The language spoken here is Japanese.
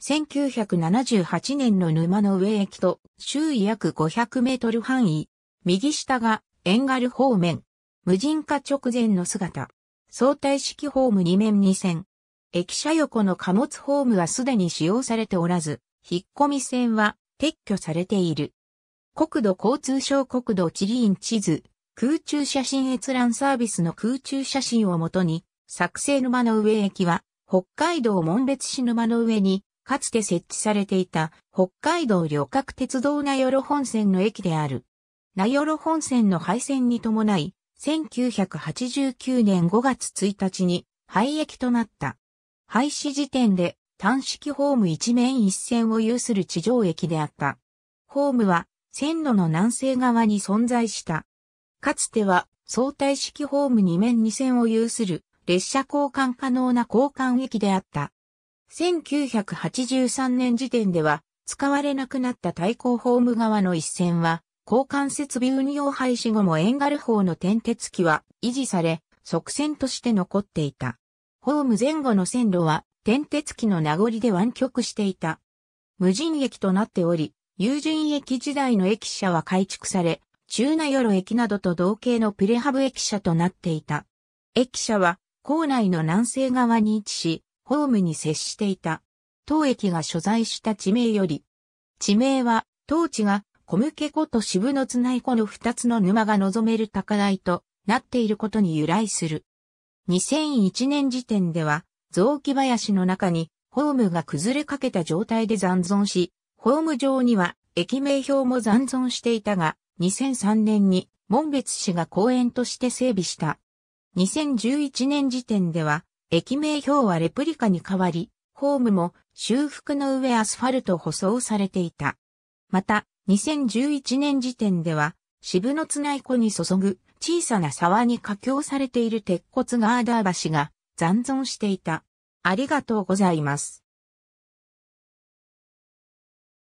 1978年の沼の上駅と周囲約500メートル範囲、右下がエンガル方面、無人化直前の姿、相対式ホーム2面2線。駅舎横の貨物ホームはすでに使用されておらず、引っ込み線は撤去されている。国土交通省国土地理院地図、空中写真閲覧サービスの空中写真をもとに、作成沼の上駅は、北海道門別市沼の上にかつて設置されていた北海道旅客鉄道名寄本線の駅である。名寄本線の廃線に伴い、1989年5月1日に廃駅となった。廃止時点で単式ホーム一面一線を有する地上駅であった。ホームは線路の南西側に存在した。かつては相対式ホーム2面2線を有する列車交換可能な交換駅であった。1983年時点では、使われなくなった対抗ホーム側の一線は、交換設備運用廃止後もエンガル砲の転鉄機は維持され、側線として残っていた。ホーム前後の線路は、転鉄機の名残で湾曲していた。無人駅となっており、有人駅時代の駅舎は改築され、中名夜駅などと同型のプレハブ駅舎となっていた。駅舎は、校内の南西側に位置し、ホームに接していた。当駅が所在した地名より、地名は、当地が小向け湖と渋野津内湖の二つの沼が望める高台となっていることに由来する。2001年時点では、雑木林の中にホームが崩れかけた状態で残存し、ホーム上には駅名表も残存していたが、2003年に門別市が公園として整備した。2011年時点では、駅名表はレプリカに変わり、ホームも修復の上アスファルト舗装されていた。また、2011年時点では、渋野津内湖に注ぐ小さな沢に架橋されている鉄骨ガーダー橋が残存していた。ありがとうございます。